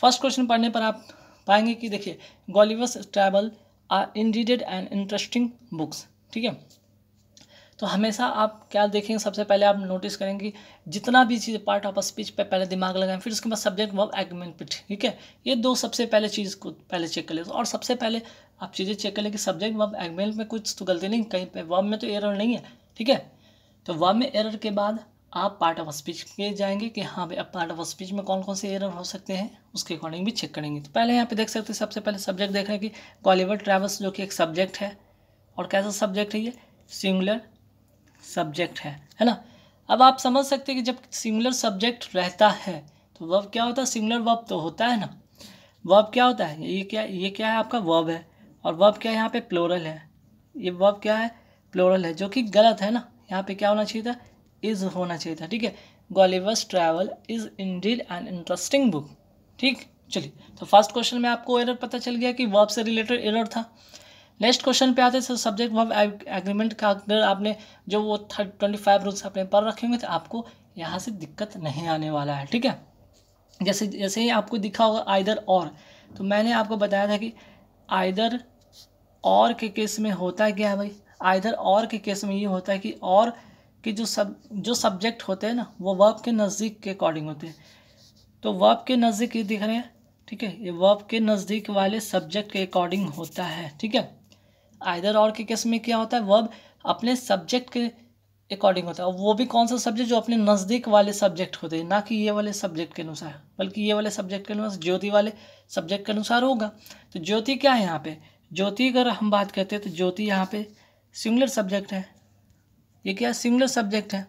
first question पढ़ने पर आप पाएंगे कि देखिए Gulliver's travel are indeed and interesting books ठीक है तो हमेशा आप क्या देखेंगे सबसे पहले आप नोटिस करेंगे जितना भी चीज़ पार्ट ऑफ स्पीच पे पहले दिमाग लगाएं फिर उसके बाद सब्जेक्ट वर्ब एग्रीमेंट पे ठीक है ये दो सबसे पहले चीज़ को पहले चेक कर लें और सबसे पहले आप चीज़ें चेक कर लें कि सब्जेक्ट वर्ब एग्रीमेंट में कुछ तो गलती नहीं कहीं पर वर्ब में तो एरर नहीं है ठीक है तो वर्ब में एरर के बाद आप पार्ट ऑफ स्पीच के जाएंगे कि हाँ भाई अब पार्ट ऑफ स्पीच में कौन कौन से एरर हो सकते हैं उसके अकॉर्डिंग भी चेक करेंगे तो पहले यहाँ पे देख सकते हैं सबसे पहले सब्जेक्ट देख रहे हैं कि कॉलिवर ट्रेवल्स जो कि एक सब्जेक्ट है और कैसा सब्जेक्ट है ये सिंगुलर सब्जेक्ट है है ना अब आप समझ सकते हैं कि जब सिंगुलर सब्जेक्ट रहता है तो वब क्या होता है सिंगुलर वर्ब तो होता है ना वब क्या होता है ये क्या ये क्या है आपका वर्ब है और वर्ब क्या है यहाँ पर प्लोरल है ये वब क्या है प्लोरल है जो कि गलत है ना यहाँ पे क्या होना चाहिए था इज होना चाहिए था ठीक है Gulliver's travel is indeed an interesting book ठीक चलिए तो फर्स्ट क्वेश्चन में आपको एरर पता चल गया कि वर्ब से रिलेटेड एरर था नेक्स्ट क्वेश्चन पे आते हैं सब्जेक्ट वर्ब एग्रीमेंट का अगर आपने जो वो थर्ड ट्वेंटी फाइव रूल्स आपने पढ़ रखे होंगे तो आपको यहाँ से दिक्कत नहीं आने वाला है ठीक है जैसे जैसे ही आपको दिखा होगा आइदर और तो मैंने आपको बताया था कि आइदर और के केस में होता है क्या है भाई आइदर और के केस में ये होता है कि और कि जो सब जो सब्जेक्ट होते हैं ना वो वर्ब के नज़दीक के अकॉर्डिंग होते हैं तो वर्ब के नज़दीक ये दिख रहे हैं ठीक है ये वर्ब के नज़दीक वाले सब्जेक्ट के अकॉर्डिंग होता है ठीक है आइदर और के केस में क्या होता है वर्ब अपने सब्जेक्ट के अकॉर्डिंग होता है और वो भी कौन सा सब्जेक्ट जो अपने नज़दीक वाले सब्जेक्ट होते हैं ना कि ये वाले सब्जेक्ट के अनुसार बल्कि ये वाले सब्जेक्ट के अनुसार ज्योति वाले सब्जेक्ट के अनुसार होगा तो ज्योति क्या है यहाँ पे ज्योति अगर हम बात करते हैं तो ज्योति यहाँ पे सिंगुलर सब्जेक्ट है ये क्या सिंगलर सब्जेक्ट है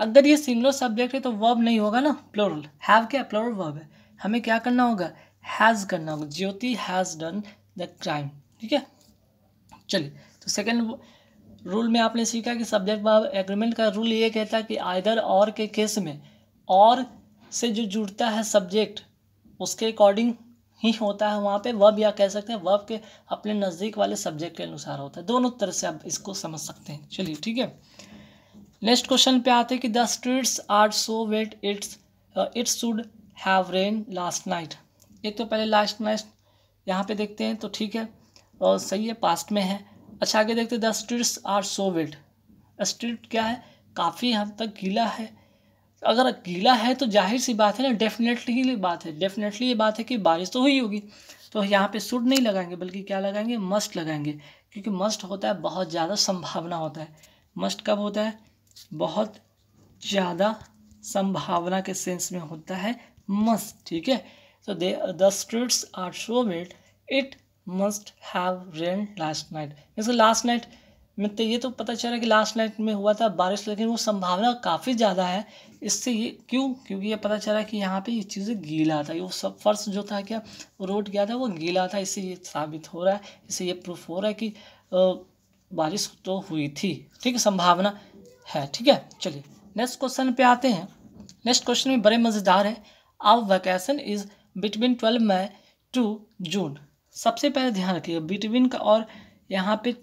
अगर ये सिंगलर सब्जेक्ट है तो वर्ब नहीं होगा ना प्लोरल हैव क्या प्लोरल वर्ब है हमें क्या करना होगा हैज़ करना होगा Jyoti has done the crime ठीक है चलिए तो सेकेंड रूल में आपने सीखा कि सब्जेक्ट वर्ब एग्रीमेंट का रूल ये कहता है कि आइदर और के केस में और से जो जुड़ता है सब्जेक्ट उसके अकॉर्डिंग ही होता है वहाँ पे वर्ब या कह सकते हैं वर्ब के अपने नज़दीक वाले सब्जेक्ट के अनुसार होता है दोनों तरह से आप इसको समझ सकते हैं चलिए ठीक है नेक्स्ट क्वेश्चन पे आते हैं कि the streets are so wet it's it's should have rain last night एक तो पहले लास्ट नाइट यहाँ पे देखते हैं तो ठीक है और सही है पास्ट में है अच्छा आगे देखते हैं the streets are so wet street क्या है काफ़ी हद तक गीला है अगर गीला है तो जाहिर सी बात है ना डेफिनेटली बात है डेफिनेटली ये बात है कि बारिश तो हुई होगी तो यहाँ पे सुड नहीं लगाएंगे बल्कि क्या लगाएंगे मस्ट लगाएंगे क्योंकि मस्ट होता है बहुत ज़्यादा संभावना होता है मस्ट कब होता है बहुत ज़्यादा संभावना के सेंस में होता है मस्ट ठीक है तो they the streets are so made it must have rain last night जैसे लास्ट नाइट में तो ये तो पता चला कि लास्ट नाइट में हुआ था बारिश लेकिन वो संभावना काफ़ी ज़्यादा है इससे ये क्यों क्योंकि ये पता चला कि यहाँ पे ये चीज़ें गीला था ये वो सब फर्श जो था क्या रोड गया था वो गीला था इससे ये साबित हो रहा है इससे ये प्रूफ हो रहा है कि बारिश तो हुई थी ठीक है संभावना है ठीक है चलिए नेक्स्ट क्वेश्चन पे आते हैं नेक्स्ट क्वेश्चन भी बड़े मज़ेदार है अब vacation is between twelve May to June सबसे पहले ध्यान रखिएगा बिटवीन का और यहाँ पे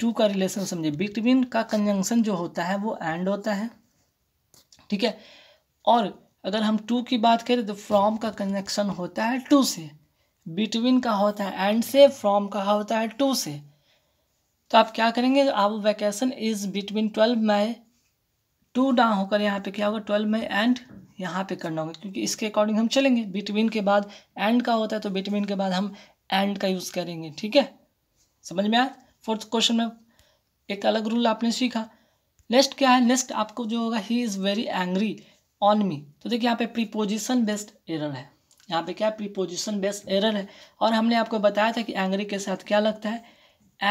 टू का रिलेशन समझिए बिटवीन का कंजंक्शन जो होता है वो एंड होता है ठीक है और अगर हम टू की बात करें तो फ्रॉम का कंजंक्शन होता है टू से बिटवीन का होता है एंड से फ्रॉम का होता है टू से तो आप क्या करेंगे आप vacation is between twelve May to down होकर यहाँ पे क्या होगा ट्वेल्व में एंड यहाँ पे करना होगा क्योंकि इसके अकॉर्डिंग हम चलेंगे बिटवीन के बाद एंड का होता है तो बिटवीन के बाद हम एंड का यूज़ करेंगे ठीक है समझ में आया फोर्थ क्वेश्चन में एक अलग रूल आपने सीखा नेक्स्ट क्या है नेक्स्ट आपको जो होगा he is very angry on me तो देखिए यहाँ पे प्रीपोजिशन बेस्ड एरर है यहाँ पे क्या प्रीपोजिशन बेस्ड एरर है और हमने आपको बताया था कि एंग्री के साथ क्या लगता है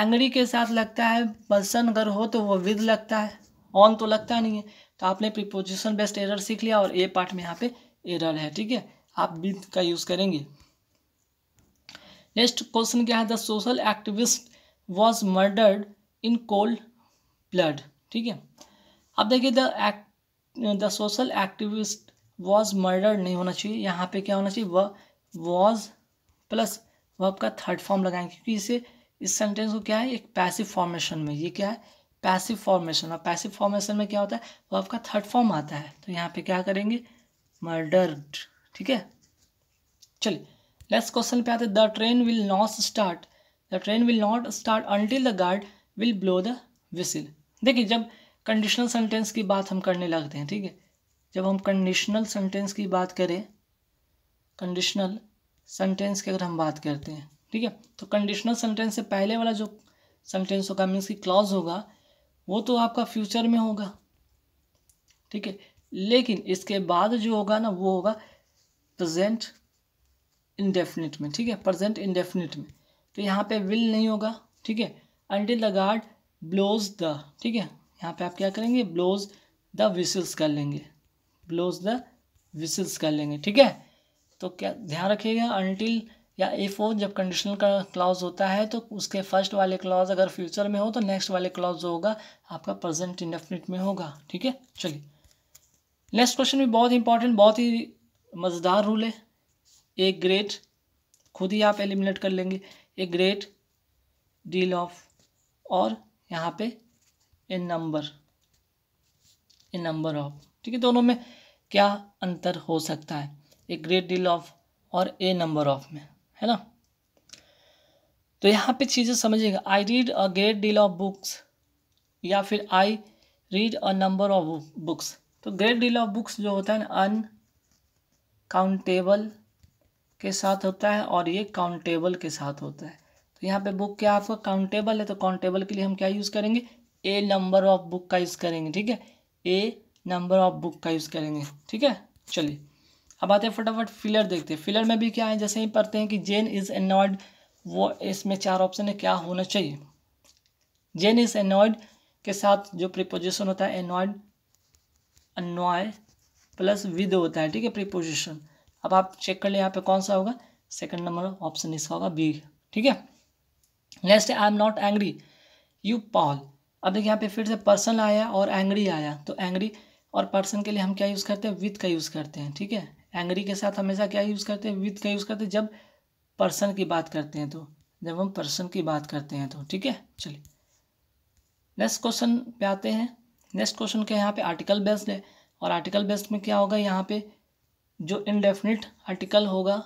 एंग्री के साथ लगता है पर्सन अगर हो तो वो विद लगता है ऑन तो लगता नहीं है तो आपने प्रिपोजिशन बेस्ड एरर सीख लिया और ए पार्ट में यहाँ पे एरर है ठीक है आप विद का यूज़ करेंगे नेक्स्ट क्वेश्चन क्या है the social activist was murdered in cold blood ठीक है अब देखिए the act the social activist was murdered नहीं होना चाहिए यहाँ पे क्या होना चाहिए व वॉज प्लस वह आपका थर्ड फॉर्म लगाएंगे क्योंकि इसे इस सेंटेंस को क्या है एक पैसिव फॉर्मेशन में ये क्या है पैसिव फॉर्मेशन और पैसिव फॉर्मेशन में क्या होता है वो आपका थर्ड फॉर्म आता है तो यहाँ पे क्या करेंगे मर्डर्ड ठीक है चलिए नेक्स्ट क्वेश्चन पे आते हैं the train will not start the train will not start until the guard will blow the whistle देखिए जब कंडीशनल सेंटेंस की बात हम करने लगते हैं ठीक है जब हम कंडीशनल सेंटेंस की बात करें कंडीशनल सेंटेंस की अगर हम बात करते हैं ठीक है तो कंडीशनल सेंटेंस से पहले वाला जो सेंटेंस होगा मीन्स की क्लॉज होगा वो तो आपका फ्यूचर में होगा ठीक है लेकिन इसके बाद जो होगा ना वो होगा प्रजेंट इनडेफिनिट में ठीक है प्रजेंट इनडेफिनिट में तो यहाँ पे विल नहीं होगा ठीक है until the guard blows the ठीक है यहाँ पे आप क्या करेंगे ब्लोज द विसल्स कर लेंगे ब्लोज द विसल्स कर लेंगे ठीक है तो क्या ध्यान रखिएगा अनटिल या ए वो जब कंडीशनल का क्लॉज होता है तो उसके फर्स्ट वाले क्लॉज अगर फ्यूचर में हो तो नेक्स्ट वाले क्लॉज जो होगा आपका प्रेजेंट इंडेफिनिट में होगा ठीक है चलिए नेक्स्ट क्वेश्चन भी बहुत इंपॉर्टेंट बहुत ही मज़ेदार रूल है ए ग्रेट खुद ही आप एलिमिनेट कर लेंगे ए ग्रेट डील ऑफ और यहाँ पे a number a number of ठीक है दोनों में क्या अंतर हो सकता है ए ग्रेट डील ऑफ और ए नंबर ऑफ में है ना तो यहाँ पे चीज़ें समझिएगा I read a great deal of books या फिर I read a number of books तो ग्रेट डील ऑफ बुक्स जो होता है ना अनकाउंटेबल के साथ होता है और ये काउंटेबल के साथ होता है तो यहाँ पे बुक क्या आपका काउंटेबल है तो काउंटेबल के लिए हम क्या यूज़ करेंगे ए नंबर ऑफ बुक का यूज़ करेंगे ठीक है ए नंबर ऑफ बुक का यूज़ करेंगे ठीक है चलिए अब आते हैं फटाफट फिलर देखते हैं फिलर में भी क्या है जैसे ही पढ़ते हैं कि जेन इज़ एनॉयड वो इसमें चार ऑप्शन है क्या होना चाहिए जेन इज़ एनॉयड के साथ जो प्रिपोजिशन होता है एनॉयड अनॉय प्लस विद होता है ठीक है प्रिपोजिशन अब आप चेक कर ले यहाँ पे कौन सा होगा सेकंड नंबर ऑप्शन इसका होगा बी ठीक है next I am not angry you Paul अब देखिए यहाँ पे फिर से पर्सन आया और एंग्री आया तो एंग्री और पर्सन के लिए हम क्या यूज़ करते हैं विथ का यूज़ करते हैं ठीक है एंग्री के साथ हमेशा क्या यूज़ करते हैं विथ का यूज़ करते हैं जब पर्सन की बात करते हैं तो जब हम पर्सन की बात करते हैं तो ठीक है चलिए नेक्स्ट क्वेश्चन पे आते हैं नेक्स्ट क्वेश्चन के यहाँ पे आर्टिकल बेस्ड है और आर्टिकल बेस्ड में क्या होगा यहाँ पे जो इनडेफिनिट आर्टिकल होगा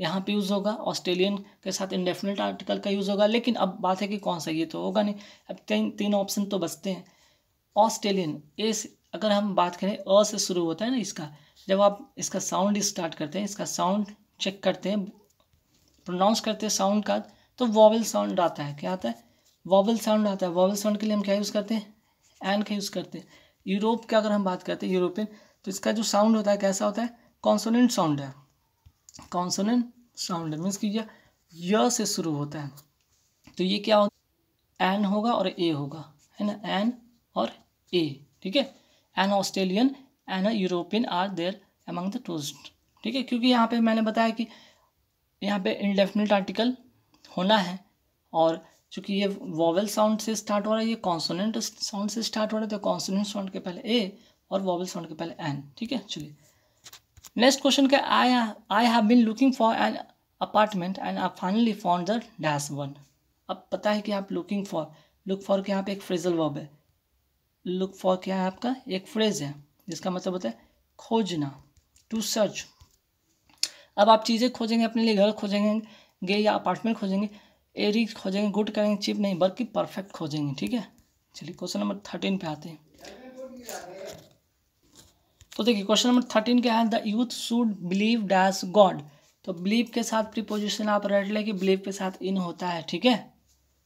यहाँ पे यूज़ होगा ऑस्ट्रेलियन के साथ इनडेफिनिट आर्टिकल का यूज़ होगा लेकिन अब बात है कि कौन सा ये तो होगा नहीं अब तीन तीन ऑप्शन तो बचते हैं ऑस्ट्रेलियन ए अगर हम बात करें अ से शुरू होता है ना इसका जब आप इसका साउंड स्टार्ट करते हैं इसका साउंड चेक करते हैं प्रोनाउंस करते हैं साउंड का तो वॉवल साउंड आता है क्या आता है वॉवल साउंड आता है वॉवल साउंड के लिए हम क्या यूज़ करते हैं एन का यूज़ करते हैं यूरोप का अगर हम बात करते हैं यूरोपियन तो इसका जो साउंड होता है कैसा होता है कॉन्सोनेंट साउंड है कॉन्सोनेंट साउंड मीन्स कि यह य से शुरू होता है तो ये क्या होगा एन होगा और ए होगा है ना एन और ए ठीक है an Australian and European are there among the tourist ठीक है क्योंकि यहाँ पे मैंने बताया कि यहाँ पे इनडेफिनेट आर्टिकल होना है और चूंकि ये वॉवल साउंड से स्टार्ट हो रहा है ये कॉन्सोनेंट साउंड से स्टार्ट हो रहा है तो कॉन्सोनेंट साउंड के पहले ए और वॉवल साउंड के पहले एन ठीक है चलिए नेक्स्ट क्वेश्चन क्या I I have been looking for an apartment and I finally found the dash one अब पता है कि आप लुकिंग फॉर लुक फॉर के यहाँ पे एक फ्रेजल वर्ब है लुक फॉर क्या है आपका एक फ्रेज है जिसका मतलब होता है खोजना टू सर्च अब आप चीज़ें खोजेंगे अपने लिए घर खोजेंगे या अपार्टमेंट खोजेंगे एरी खोजेंगे गुड करेंगे चिप नहीं बल्कि परफेक्ट खोजेंगे ठीक है चलिए क्वेश्चन नंबर थर्टीन पे आते हैं तो देखिए क्वेश्चन नंबर थर्टीन क्या है the youth should believe dash God तो बिलीव के साथ प्रीपोजिशन आप रेड लें कि बिलीव के साथ इन होता है ठीक है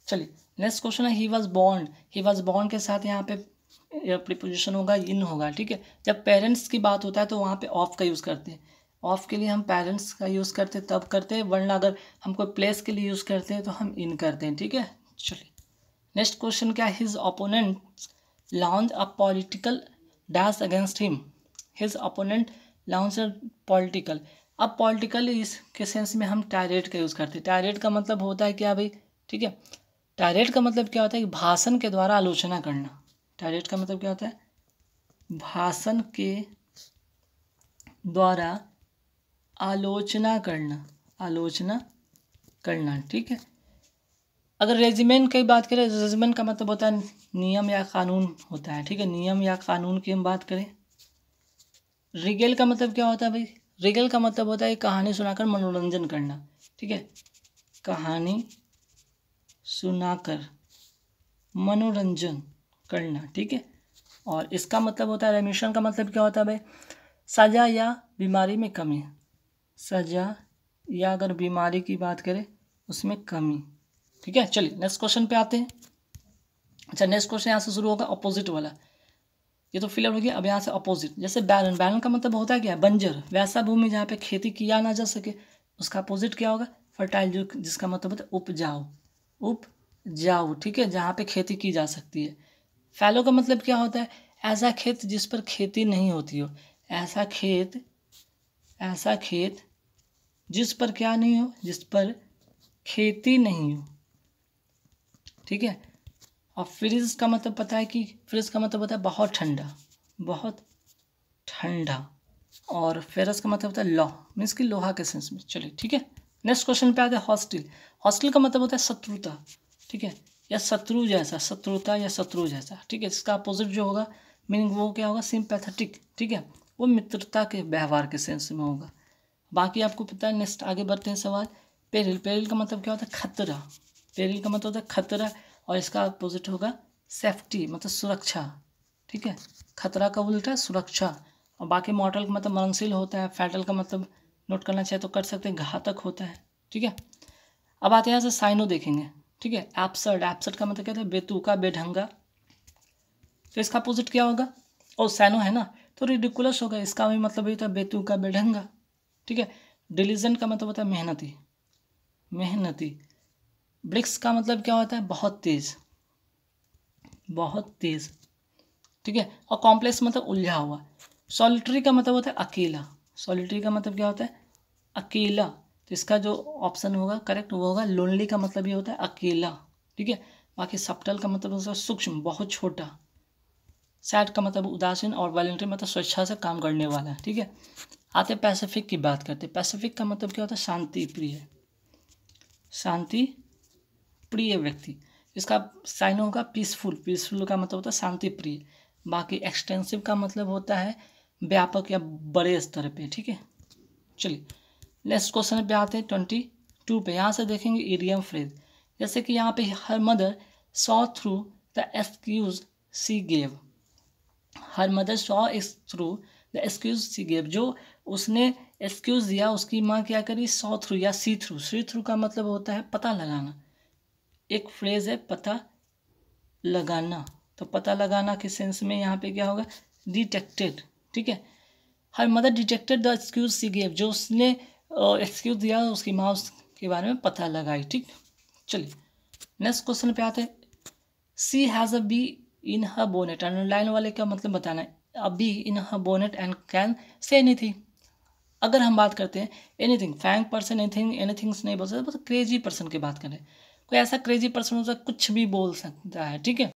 चलिए नेक्स्ट क्वेश्चन है he was bound he was bound के साथ यहाँ पे प्रिपोजिशन होगा इन होगा ठीक है जब पेरेंट्स की बात होता है तो वहाँ पे ऑफ का यूज़ करते हैं ऑफ के लिए हम पेरेंट्स का यूज़ करते हैं तब करते हैं वरना अगर हम कोई प्लेस के लिए यूज़ करते हैं तो हम इन करते हैं ठीक है चलिए नेक्स्ट क्वेश्चन क्या his opponent launch a political dash against him his opponent launch a political अब पॉलिटिकल इसके सेंस में हम टायरेट का यूज़ करते हैं टायरेट का मतलब होता है क्या भाई ठीक है टायरेट का मतलब क्या होता है कि भाषण के द्वारा आलोचना करना डायलेक्ट का मतलब क्या होता है भाषण के द्वारा आलोचना करना आलोचना करना ठीक है अगर रेजिमेंट की बात करें रेजिमेंट का मतलब होता है नियम या कानून होता है ठीक है नियम या कानून की हम बात करें रिगेल का मतलब क्या होता है भाई रिगेल का मतलब होता है कहानी सुनाकर मनोरंजन करना ठीक है कहानी सुनाकर मनोरंजन करना ठीक है और इसका मतलब होता है रेमिशन का मतलब क्या होता है भाई सजा या बीमारी में कमी सजा या अगर बीमारी की बात करें उसमें कमी ठीक है चलिए नेक्स्ट क्वेश्चन पे आते हैं अच्छा नेक्स्ट क्वेश्चन यहाँ से शुरू होगा अपोजिट वाला ये तो फिलअप हो गया अब यहाँ से अपोजिट जैसे बैलन बैलन का मतलब होता है क्या बंजर वैसा भूमि जहाँ पे खेती किया ना जा सके उसका अपोजिट क्या होगा फर्टाइल जो जिसका मतलब होता है उपजाऊ उपजाऊ ठीक है जहाँ पे खेती की जा सकती है फैलो का मतलब क्या होता है ऐसा खेत जिस पर खेती नहीं होती हो ऐसा खेत ऐसा खेत जिस पर क्या नहीं हो जिस पर खेती नहीं हो ठीक है और फ्रिज का मतलब पता है कि फ्रिज का मतलब होता है बहुत ठंडा बहुत ठंडा और फेरस का मतलब होता है लॉ मीन्स कि लोहा के सेंस में चलिए ठीक है नेक्स्ट क्वेश्चन पे आता है हॉस्टल हॉस्टल का मतलब होता है शत्रुता ठीक है या शत्रु जैसा शत्रुता या शत्रु जैसा ठीक है इसका अपोजिट जो होगा मीनिंग वो क्या होगा सिंपैथेटिक ठीक है वो मित्रता के व्यवहार के सेंस में होगा बाकी आपको पता है नेक्स्ट आगे बढ़ते हैं सवाल पेरिल पेरिल का मतलब क्या होता है खतरा पेरिल का मतलब होता है खतरा और इसका अपोजिट होगा सेफ्टी मतलब सुरक्षा ठीक है खतरा का उल्टा है सुरक्षा और बाकी मॉडल का मतलब मरणशील होता है फैटल का मतलब नोट करना चाहिए तो कर सकते हैं घातक होता है ठीक है अब आते हैं यहाँ से साइनो देखेंगे ठीक है एप्सर्ड एप्सर्ड का मतलब कहते हैं बेतुका बेढंगा तो इसका अपोजिट क्या होगा और oh, सैनो है ना तो रिडिकुलस होगा इसका भी मतलब ये था बेतुका बेढंगा ठीक है डिलीजेंट का मतलब होता है मेहनती मेहनती ब्रिक्स का मतलब क्या होता है बहुत तेज बहुत तेज ठीक है और कॉम्प्लेक्स मतलब उलझा हुआ सॉलिटरी का मतलब होता है अकेला सॉलिटरी का मतलब क्या होता है अकेला तो इसका जो ऑप्शन होगा करेक्ट वो होगा लोनली का मतलब ये होता है अकेला ठीक है बाकी सप्टल का मतलब होता है सूक्ष्म बहुत छोटा सैड का मतलब उदासीन और वॉलेंट्री मतलब स्वेच्छा से काम करने वाला ठीक है आते पैसिफिक की बात करते पैसिफिक का मतलब क्या होता है शांति प्रिय शांति प्रिय व्यक्ति इसका साइन होगा पीसफुल पीसफुल का मतलब होता है शांति प्रिय बाकी एक्सटेंसिव का मतलब होता है व्यापक या बड़े स्तर पे ठीक है चलिए नेक्स्ट क्वेश्चन पे आते हैं ट्वेंटी टू पे यहाँ से देखेंगे ईडियम फ्रेज जैसे कि यहाँ पे her mother saw through the excuse she gave her mother saw is through the excuse she gave जो उसने एक्सक्यूज दिया उसकी माँ क्या करी सॉ थ्रू या सी थ्रू सी थ्रू का मतलब होता है पता लगाना एक फ्रेज है पता लगाना तो पता लगाना के सेंस में यहाँ पे क्या होगा डिटेक्टेड ठीक है her mother detected the excuse she gave जो उसने एक्सक्यूज दिया उसकी माँ उसके बारे में पता लगाई ठीक चलिए नेक्स्ट क्वेश्चन पे आते हैं सी has a bee in her bonnet underline वाले का मतलब बताना है अ bee in her bonnet and can say anything अगर हम बात करते हैं एनीथिंग फैंक पर्सन एनीथिंग थिंग्स नहीं बोल सकते बस क्रेजी पर्सन की बात करें कोई ऐसा क्रेजी पर्सन होता है कुछ भी बोल सकता है ठीक है